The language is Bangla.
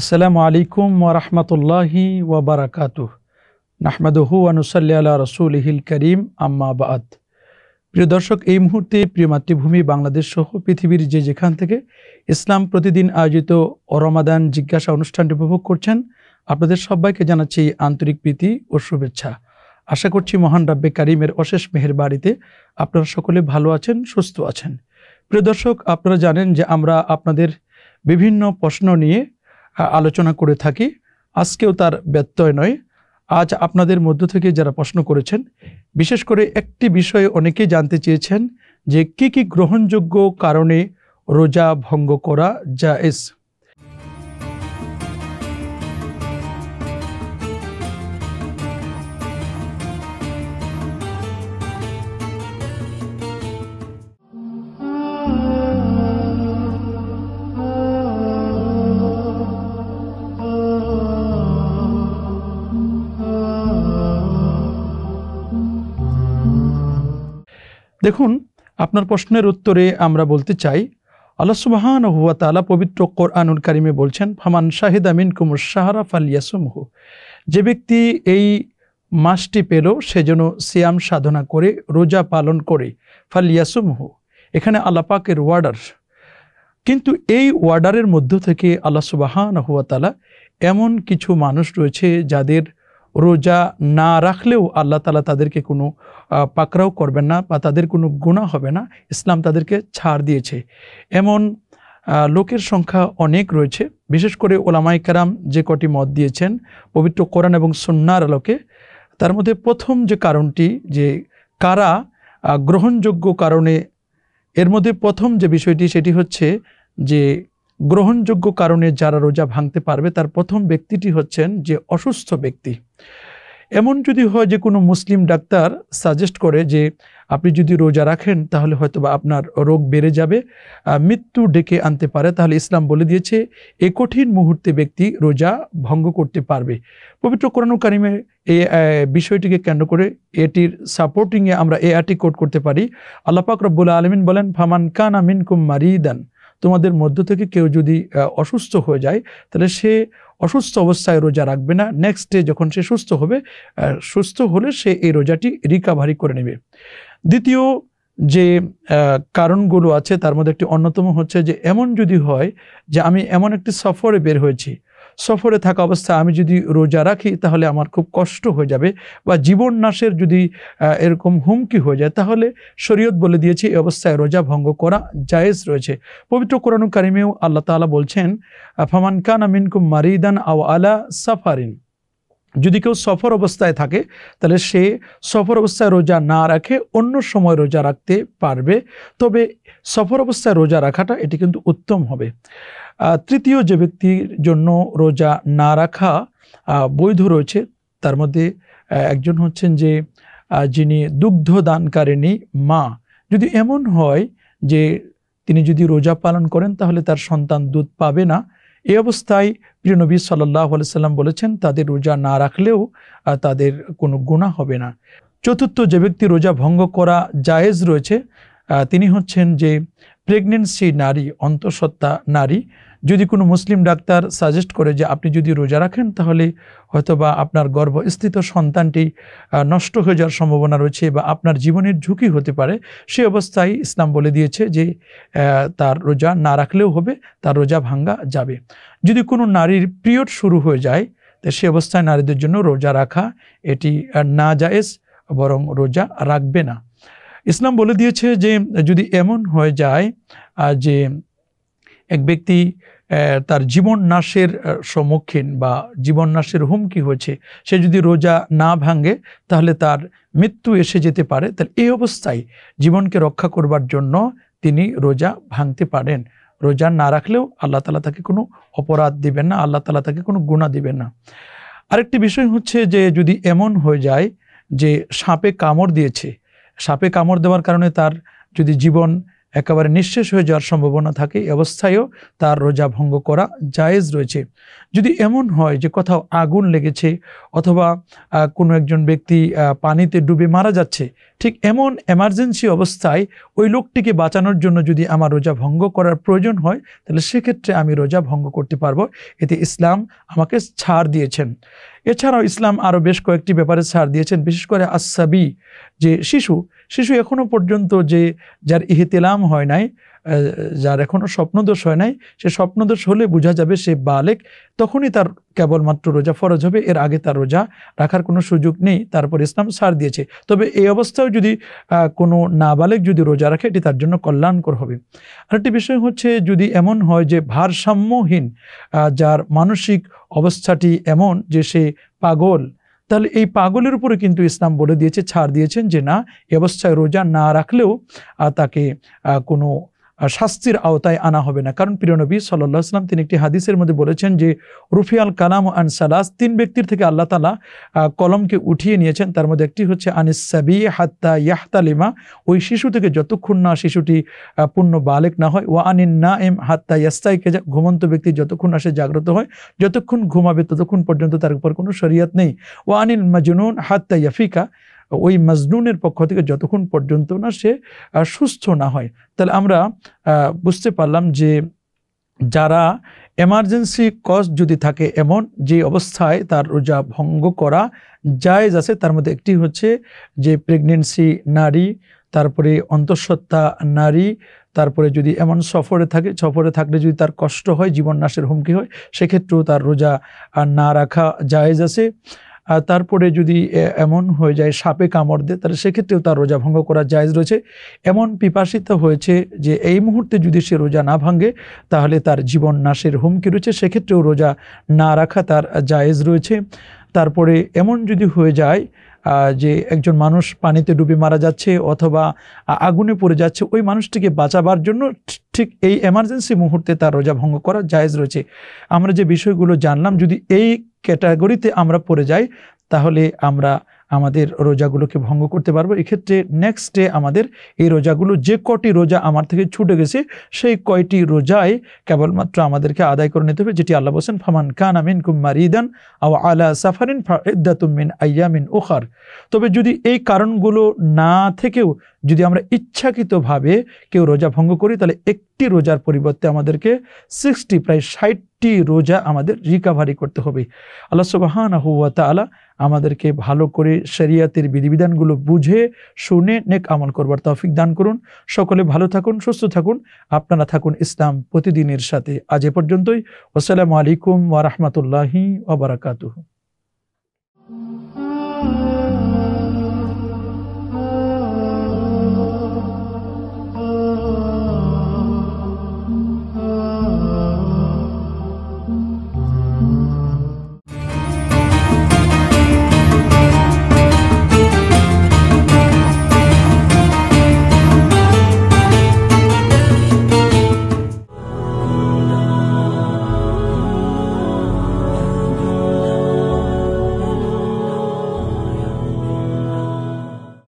আসসালামু আলাইকুম ওরহমতুল্লাহি নাহমাদুহু ওয়া নুসাল্লি আলা রাসূলিহিল কারীম আম্মা বাদ প্রিয় দর্শক এই মুহূর্তে প্রিয় মাতৃভূমি বাংলাদেশ সহ পৃথিবীর যে যেখান থেকে ইসলাম প্রতিদিন আয়োজিত রমাদান জিজ্ঞাসা অনুষ্ঠানটি উপভোগ করছেন আপনাদের সবাইকে জানাচ্ছি আন্তরিক প্রীতি ও শুভেচ্ছা আশা করছি মহান রাব্বে কারিমের অশেষ মেহের বাড়িতে আপনারা সকলে ভালো আছেন সুস্থ আছেন প্রিয় দর্শক আপনারা জানেন যে আমরা আপনাদের বিভিন্ন প্রশ্ন নিয়ে আলোচনা করে থাকি আজকেও তার ব্যত্যয় নয় আজ আপনাদের মধ্য থেকে যারা প্রশ্ন করেছেন বিশেষ করে একটি বিষয়ে অনেকেই জানতে চেয়েছেন যে কি কি গ্রহণযোগ্য কারণে রোজা ভঙ্গ করা যা এস দেখুন আপনার প্রশ্নের উত্তরে আমরা বলতে চাই আল্লাহ সুবাহান হুয়া তালা পবিত্র আনুল কারিমে বলছেন ফামান শাহিদ আমিন কুমুর সাহারা ফালিয়াসমহ যে ব্যক্তি এই মাসটি পেল সে যেন সিয়াম সাধনা করে রোজা পালন করে ফালিয়াসমহ এখানে আল্লাপাকের ওয়ার্ডার কিন্তু এই ওয়ার্ডারের মধ্য থেকে আল্লাহ সুবাহান হুয়া তালা এমন কিছু মানুষ রয়েছে যাদের রোজা না রাখলেও আল্লাহ তালা তাদেরকে কোনো পাকড়াও করবেন না বা তাদের কোনো গুণা হবে না ইসলাম তাদেরকে ছাড় দিয়েছে এমন লোকের সংখ্যা অনেক রয়েছে বিশেষ করে ওলামাই কারাম যে কটি মত দিয়েছেন পবিত্র কোরআন এবং সন্ন্যার আলোকে তার মধ্যে প্রথম যে কারণটি যে কারা গ্রহণযোগ্য কারণে এর মধ্যে প্রথম যে বিষয়টি সেটি হচ্ছে যে গ্রহণযোগ্য কারণে যারা রোজা ভাঙতে পারবে তার প্রথম ব্যক্তিটি হচ্ছেন যে অসুস্থ ব্যক্তি এমন যদি হয় যে কোনো মুসলিম ডাক্তার সাজেস্ট করে যে আপনি যদি রোজা রাখেন তাহলে হয়তো বা আপনার রোগ বেড়ে যাবে মৃত্যু ডেকে আনতে পারে তাহলে ইসলাম বলে দিয়েছে এ কঠিন মুহূর্তে ব্যক্তি রোজা ভঙ্গ করতে পারবে পবিত্র কোরআন কারিমে এই বিষয়টিকে কেন্দ্র করে এটির সাপোর্টিংয়ে আমরা এ আটি কোট করতে পারি আল্লাপাক রব্বুল আলমিন বলেন ফামান কান আমিন কুম মারিদান তোমাদের মধ্য থেকে কেউ যদি অসুস্থ হয়ে যায় তাহলে সে অসুস্থ অবস্থায় রোজা রাখবে না নেক্সট ডে যখন সে সুস্থ হবে সুস্থ হলে সে এই রোজাটি রিকাভারি করে নেবে দ্বিতীয় যে কারণগুলো আছে তার মধ্যে একটি অন্যতম হচ্ছে যে এমন যদি হয় যে আমি এমন একটি সফরে বের হয়েছি সফরে থাকা অবস্থায় আমি যদি রোজা রাখি তাহলে আমার খুব কষ্ট হয়ে যাবে বা জীবন নাশের যদি এরকম হুমকি হয়ে যায় তাহলে শরীয়ত বলে দিয়েছে এই অবস্থায় রোজা ভঙ্গ করা জায়েজ রয়েছে পবিত্র কোরআন কারিমেও আল্লাহ তালা বলছেন ফামান কান আমিনকুম মারিদান আও আলা সাফারিন যদি কেউ সফর অবস্থায় থাকে তাহলে সে সফর অবস্থায় রোজা না রাখে অন্য সময় রোজা রাখতে পারবে তবে সফর অবস্থায় রোজা রাখাটা এটি কিন্তু উত্তম হবে তৃতীয় যে ব্যক্তির জন্য রোজা না রাখা বৈধ রয়েছে তার মধ্যে একজন হচ্ছেন যে যিনি দুগ্ধ দানকারিণী মা যদি এমন হয় যে তিনি যদি রোজা পালন করেন তাহলে তার সন্তান দুধ পাবে না এই অবস্থায় প্রিয় নবী সাল্লাহ সাল্লাম বলেছেন তাদের রোজা না রাখলেও তাদের কোনো গুণা হবে না চতুর্থ যে ব্যক্তি রোজা ভঙ্গ করা জায়েজ রয়েছে তিনি হচ্ছেন যে প্রেগনেন্সি নারী অন্তঃসত্ত্বা নারী যদি কোনো মুসলিম ডাক্তার সাজেস্ট করে যে আপনি যদি রোজা রাখেন তাহলে হয়তোবা আপনার গর্ভস্থিত সন্তানটি নষ্ট হয়ে যাওয়ার সম্ভাবনা রয়েছে বা আপনার জীবনের ঝুঁকি হতে পারে সে অবস্থায় ইসলাম বলে দিয়েছে যে তার রোজা না রাখলেও হবে তার রোজা ভাঙ্গা যাবে যদি কোনো নারীর পিরিয়ড শুরু হয়ে যায় সে অবস্থায় নারীদের জন্য রোজা রাখা এটি না জায়েজ বরং রোজা রাখবে না ইসলাম বলে দিয়েছে যে যদি এমন হয়ে যায় যে এক ব্যক্তি তার জীবন নাশের সম্মুখীন বা জীবন নাশের হুমকি হয়েছে সে যদি রোজা না ভাঙে তাহলে তার মৃত্যু এসে যেতে পারে তাহলে এই অবস্থায় জীবনকে রক্ষা করবার জন্য তিনি রোজা ভাঙতে পারেন রোজা না রাখলেও আল্লাহ তালা তাকে কোনো অপরাধ দিবেন না আল্লাহ তালা তাকে কোনো গুণা দিবেন না আরেকটি বিষয় হচ্ছে যে যদি এমন হয়ে যায় যে সাপে কামড় দিয়েছে সাপে কামড় দেওয়ার কারণে তার যদি জীবন একেবারে নিঃশেষ হয়ে যাওয়ার সম্ভাবনা থাকে অবস্থায়ও তার রোজা ভঙ্গ করা জায়েজ রয়েছে যদি এমন হয় যে কোথাও আগুন লেগেছে অথবা কোনো একজন ব্যক্তি পানিতে ডুবে মারা যাচ্ছে ঠিক এমন এমার্জেন্সি অবস্থায় ওই লোকটিকে বাঁচানোর জন্য যদি আমার রোজা ভঙ্গ করার প্রয়োজন হয় তাহলে সেক্ষেত্রে আমি রোজা ভঙ্গ করতে পারবো এতে ইসলাম আমাকে ছাড় দিয়েছেন এছাড়াও ইসলাম আরও বেশ কয়েকটি ব্যাপারে ছাড় দিয়েছেন বিশেষ করে আসাবি যে শিশু শিশু এখনও পর্যন্ত যে যার ইহেতেলাম হয় নাই যার এখনও স্বপ্নদোষ হয় নাই সে স্বপ্নদোষ হলে বোঝা যাবে সে বালেক তখনই তার কেবলমাত্র রোজা ফরজ হবে এর আগে তার রোজা রাখার কোনো সুযোগ নেই তারপর ইসলাম সার দিয়েছে তবে এই অবস্থাও যদি কোনো নাবালেক যদি রোজা রাখে এটি তার জন্য কল্যাণকর হবে আরেকটি বিষয় হচ্ছে যদি এমন হয় যে ভারসাম্যহীন যার মানসিক অবস্থাটি এমন যে সে পাগল তাহলে এই পাগলের উপরে কিন্তু ইসলাম বলে দিয়েছে ছাড় দিয়েছেন যে না অবস্থায় রোজা না রাখলেও তাকে কোনো শাস্তির আওতায় আনা হবে না কারণ প্রিয়নবী সাল্লাহ সাল্লাম তিনি একটি হাদিসের মধ্যে বলেছেন যে রুফিয়াল কালাম আন সালাস তিন ব্যক্তির থেকে আল্লাহ তালা কলমকে উঠিয়ে নিয়েছেন তার মধ্যে একটি হচ্ছে আনিস সাবি হাত্তা ইয়াহতালিমা ওই শিশু থেকে যতক্ষণ না শিশুটি পূর্ণ বালেক না হয় ও আনিন না এম হাত্তা ইয়াস্তাই কেজা ঘুমন্ত ব্যক্তি যতক্ষণ আসে জাগ্রত হয় যতক্ষণ ঘুমাবে ততক্ষণ পর্যন্ত তার উপর কোনো শরিয়াত নেই ও আনিল মাজুন হাত্তা ইয়াফিকা ওই মজনুনের পক্ষ থেকে যতক্ষণ পর্যন্ত না সে সুস্থ না হয় তাহলে আমরা বুঝতে পারলাম যে যারা এমার্জেন্সি কজ যদি থাকে এমন যে অবস্থায় তার রোজা ভঙ্গ করা জায়েজ আছে তার মধ্যে একটি হচ্ছে যে প্রেগনেন্সি নারী তারপরে অন্তঃসত্ত্বা নারী তারপরে যদি এমন সফরে থাকে সফরে থাকলে যদি তার কষ্ট হয় জীবন নাশের হুমকি হয় সেক্ষেত্রেও তার রোজা না রাখা জায়েজ আছে তারপরে যদি এমন হয়ে যায় সাপে কামড় দেয় তাহলে সেক্ষেত্রেও তার রোজা ভঙ্গ করা জায়জ রয়েছে এমন পিপাসিত হয়েছে যে এই মুহূর্তে যদি সে রোজা না ভাঙে তাহলে তার জীবন নাশের হুমকি রয়েছে সেক্ষেত্রেও রোজা না রাখা তার জায়েজ রয়েছে তারপরে এমন যদি হয়ে যায় যে একজন মানুষ পানিতে ডুবে মারা যাচ্ছে অথবা আগুনে পড়ে যাচ্ছে ওই মানুষটিকে বাঁচাবার জন্য ঠিক এই এমার্জেন্সি মুহূর্তে তার রোজা ভঙ্গ করা জায়েজ রয়েছে আমরা যে বিষয়গুলো জানলাম যদি এই ক্যাটাগরিতে আমরা পড়ে যাই তাহলে আমরা আমাদের রোজাগুলোকে ভঙ্গ করতে পারবো এক্ষেত্রে নেক্সট ডে আমাদের এই রোজাগুলো যে কটি রোজা আমার থেকে ছুটে গেছে সেই কয়টি রোজায় কেবলমাত্র আমাদেরকে আদায় করে নিতে হবে যেটি আল্লাহ বসেন ফামান খান আমিন কুম্মার ইদান আও আলা সাফারিন ফাদ্দাতুমিন আয়ামিন ওখার তবে যদি এই কারণগুলো না থেকেও যদি আমরা ইচ্ছাকৃতভাবে কেউ রোজা ভঙ্গ করি তাহলে একটি রোজার পরিবর্তে আমাদেরকে সিক্সটি প্রায় ষাটটি রোজা আমাদের রিকাভারি করতে হবে আল্লাহ সুবাহান হুয়া তালা আমাদেরকে ভালো করে শরিয়াতের বিধিবিধানগুলো বুঝে শুনে নেক আমল করবার তৌফিক দান করুন সকলে ভালো থাকুন সুস্থ থাকুন আপনারা থাকুন ইসলাম প্রতিদিনের সাথে আজ এ পর্যন্তই আসসালামু আলাইকুম ওয়া রাহমাতুল্লাহি ওয়া বারাকাতুহু